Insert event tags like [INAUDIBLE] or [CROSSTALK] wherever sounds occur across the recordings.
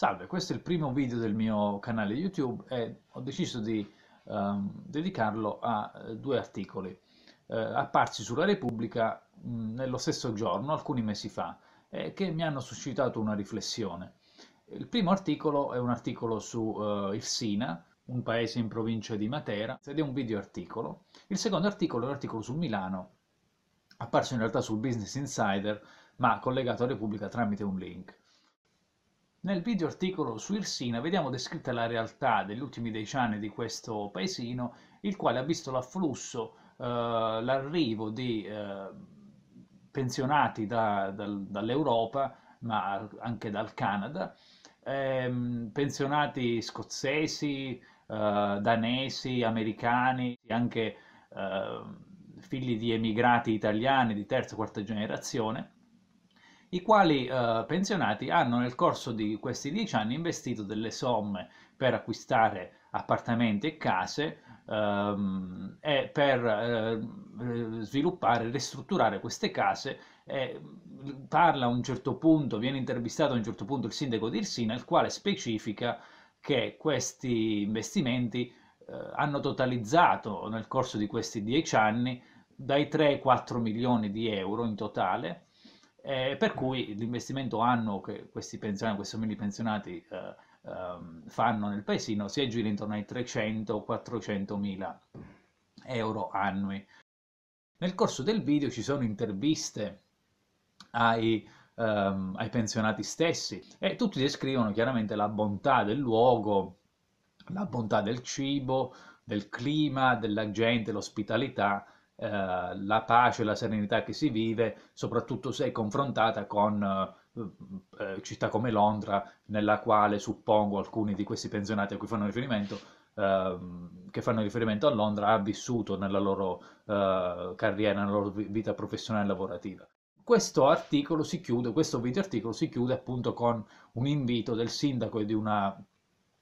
Salve, questo è il primo video del mio canale YouTube e ho deciso di ehm, dedicarlo a eh, due articoli eh, apparsi sulla Repubblica mh, nello stesso giorno, alcuni mesi fa, eh, che mi hanno suscitato una riflessione. Il primo articolo è un articolo su eh, Irsina, un paese in provincia di Matera, ed è un video articolo. Il secondo articolo è un articolo su Milano, apparso in realtà sul Business Insider, ma collegato a Repubblica tramite un link. Nel video articolo su Irsina vediamo descritta la realtà degli ultimi dieci anni di questo paesino, il quale ha visto l'afflusso, eh, l'arrivo di eh, pensionati da, dal, dall'Europa, ma anche dal Canada, ehm, pensionati scozzesi, eh, danesi, americani, anche eh, figli di emigrati italiani di terza e quarta generazione, i quali eh, pensionati hanno nel corso di questi dieci anni investito delle somme per acquistare appartamenti e case ehm, e per eh, sviluppare, ristrutturare queste case. Eh, parla a un certo punto, viene intervistato a un certo punto il sindaco di Irsina, il quale specifica che questi investimenti eh, hanno totalizzato nel corso di questi dieci anni dai 3 ai 4 milioni di euro in totale eh, per cui l'investimento annuo che questi pensionati, questi mini pensionati eh, ehm, fanno nel paesino si aggira intorno ai 300-400 mila euro annui. Nel corso del video ci sono interviste ai, ehm, ai, pensionati stessi e tutti descrivono chiaramente la bontà del luogo, la bontà del cibo, del clima, della gente, l'ospitalità eh, la pace e la serenità che si vive, soprattutto se confrontata con eh, eh, città come Londra, nella quale suppongo alcuni di questi pensionati a cui fanno riferimento ehm, che fanno riferimento a Londra ha vissuto nella loro uh, carriera, nella loro vita professionale e lavorativa. Questo articolo si chiude, questo video articolo si chiude appunto con un invito del sindaco e di un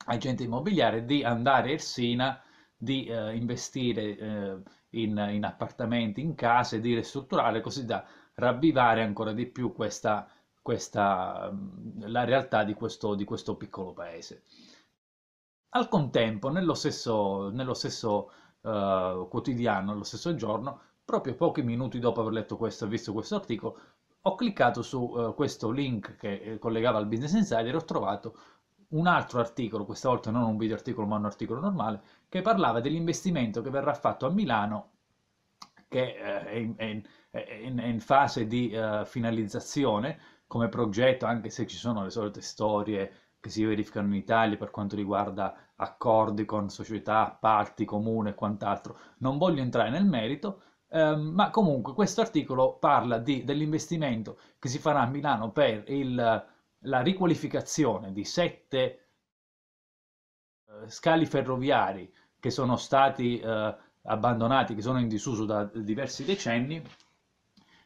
agente immobiliare di andare a Ersina, di uh, investire uh, in, in appartamenti, in case, di ristrutturare così da ravvivare ancora di più questa, questa, la realtà di questo, di questo piccolo paese. Al contempo, nello stesso, nello stesso uh, quotidiano, nello stesso giorno, proprio pochi minuti dopo aver letto questo, e visto questo articolo, ho cliccato su uh, questo link che eh, collegava al Business Insider e ho trovato un altro articolo, questa volta non un video articolo ma un articolo normale, che parlava dell'investimento che verrà fatto a Milano, che eh, è, in, è in, è in fase di uh, finalizzazione come progetto, anche se ci sono le solite storie che si verificano in Italia per quanto riguarda accordi con società, parti, comune e quant'altro. Non voglio entrare nel merito, eh, ma comunque questo articolo parla di, dell'investimento che si farà a Milano per il la riqualificazione di sette eh, scali ferroviari che sono stati eh, abbandonati, che sono in disuso da diversi decenni.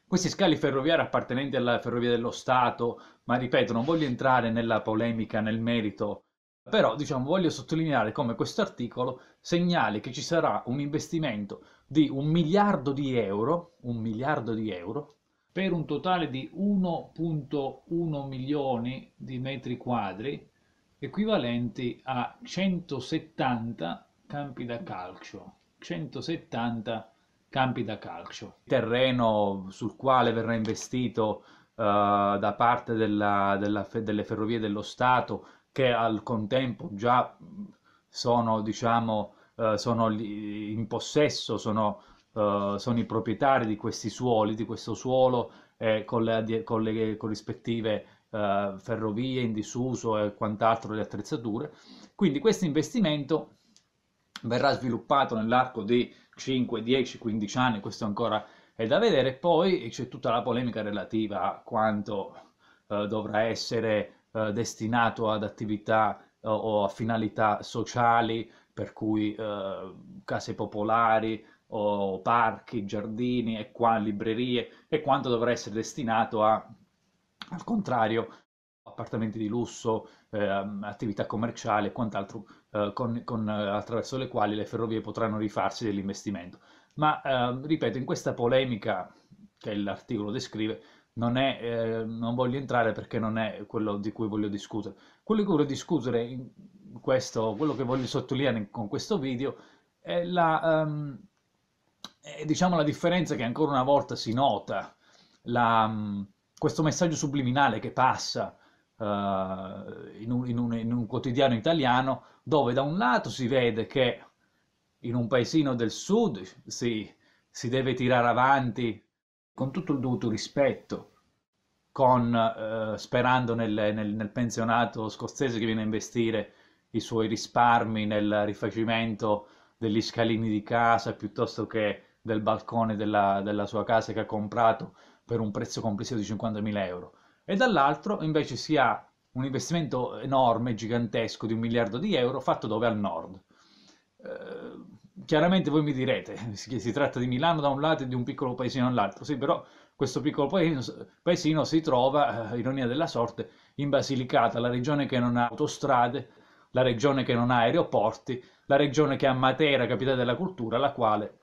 Questi scali ferroviari appartenenti alla Ferrovia dello Stato, ma ripeto, non voglio entrare nella polemica, nel merito, però diciamo, voglio sottolineare come questo articolo segnali che ci sarà un investimento di un miliardo di euro, un miliardo di euro, per un totale di 1.1 milioni di metri quadri equivalenti a 170 campi da calcio. 170 campi da calcio. Terreno sul quale verrà investito uh, da parte della, della, delle ferrovie dello Stato che al contempo già sono, diciamo, uh, sono in possesso, sono eh, sono i proprietari di questi suoli, di questo suolo, eh, con, le, con, le, corrispettive uh, eh, ferrovie in disuso e quant'altro, le attrezzature. Quindi questo investimento verrà sviluppato nell'arco di 5, 10, 15 anni, questo ancora è da vedere, poi c'è tutta la polemica relativa a quanto uh, dovrà essere uh, destinato ad attività o a finalità sociali, per cui case popolari, o parchi, giardini e qua librerie e quanto dovrà essere destinato a, al contrario, appartamenti di lusso, eh, attività commerciali e quant'altro eh, con, con, eh, attraverso le quali le ferrovie potranno rifarsi dell'investimento. Ma eh, ripeto, in questa polemica che l'articolo descrive, non, è, ehm, non voglio entrare perché non è quello di cui voglio discutere. Quello di cui voglio discutere, in questo, quello che voglio sottolineare con questo video, è la, um, è eh, diciamo la differenza che ancora una volta si nota, la, mm, questo messaggio subliminale che passa uh, in, un, in, un, in un quotidiano italiano dove da un lato si vede che in un paesino del sud si, si, deve tirare avanti con tutto il dovuto rispetto, con, eh, sperando nel, nel, nel, pensionato scozzese che viene a investire i suoi risparmi nel rifacimento degli scalini di casa piuttosto che del balcone della, della sua casa che ha comprato per un prezzo complessivo di 50.000 euro e dall'altro invece si ha un investimento enorme, gigantesco, di un miliardo di euro fatto dove? Al nord. Eh, chiaramente voi mi direte che [LAUGHS] si tratta di Milano da un lato e di un piccolo paesino dall'altro, sì, però questo piccolo paesino, paesino si trova, eh, ironia della sorte, in Basilicata, la regione che non ha autostrade, la regione che non ha aeroporti, la regione che ha Matera, capitale della cultura, la quale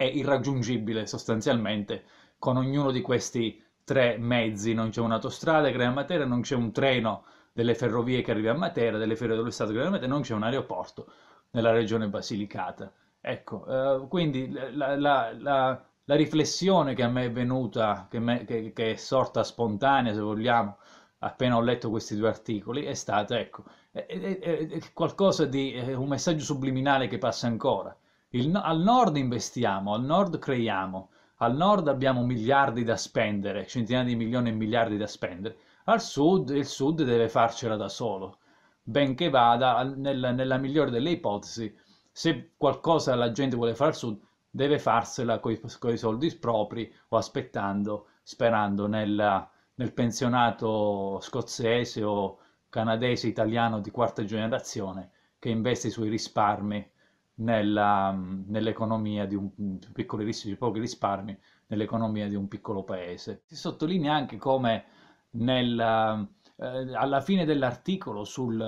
è irraggiungibile sostanzialmente con ognuno di questi tre mezzi, non c'è un'autostrada che arriva a Matera, non c'è un treno delle ferrovie che arriva a Matera, delle ferrovie dello Stato che arriva a Matera, non c'è un aeroporto nella regione Basilicata. Ecco, eh, quindi la, la, la, la, riflessione che a me è venuta, che, me, che, che, è sorta spontanea, se vogliamo, appena ho letto questi due articoli, è stata, ecco, è, è, è qualcosa di, un messaggio subliminale che passa ancora. Il, al nord investiamo, al nord creiamo, al nord abbiamo miliardi da spendere, centinaia di milioni e miliardi da spendere, al sud il sud deve farcela da solo, benché vada nella, nella migliore delle ipotesi, se qualcosa la gente vuole fare al sud deve farsela con i soldi propri o aspettando, sperando nella, nel pensionato scozzese o canadese italiano di quarta generazione che investe i suoi risparmi nella, nell'economia di un piccolo rischio di pochi risparmi nell'economia di un piccolo paese. Si sottolinea anche come nel, eh, alla fine dell'articolo sul,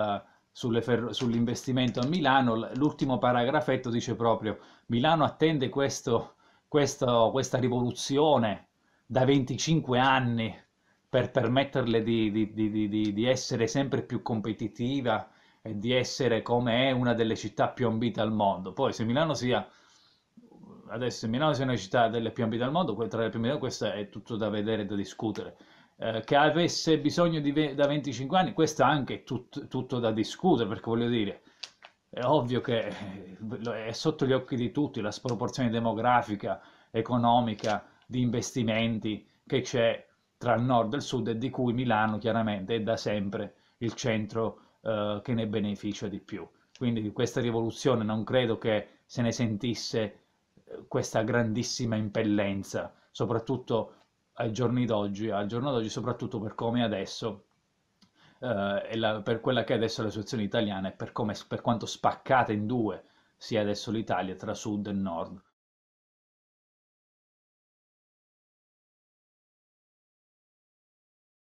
ferro, sull'investimento a Milano, l'ultimo paragrafetto dice proprio Milano attende questo, questo, questa rivoluzione da 25 anni per permetterle di, di, di, di essere sempre più competitiva e di essere come è una delle città più ambite al mondo. Poi se Milano sia adesso Milano sia una città delle più ambite al mondo, tra le più ambite, questo è tutto da vedere e da discutere. Eh, che avesse bisogno di, da 25 anni, questo anche è tut, tutto da discutere, perché voglio dire, è ovvio che eh, è sotto gli occhi di tutti la sproporzione demografica, economica, di investimenti che c'è tra il nord e il sud e di cui Milano chiaramente è da sempre il centro eh, che ne beneficia di più. Quindi questa rivoluzione non credo che se ne sentisse eh, questa grandissima impellenza, soprattutto ai giorni d'oggi, al giorno d'oggi soprattutto per come adesso, eh, e la, per quella che è adesso la situazione italiana e per, come, per quanto spaccata in due sia adesso l'Italia tra sud e nord.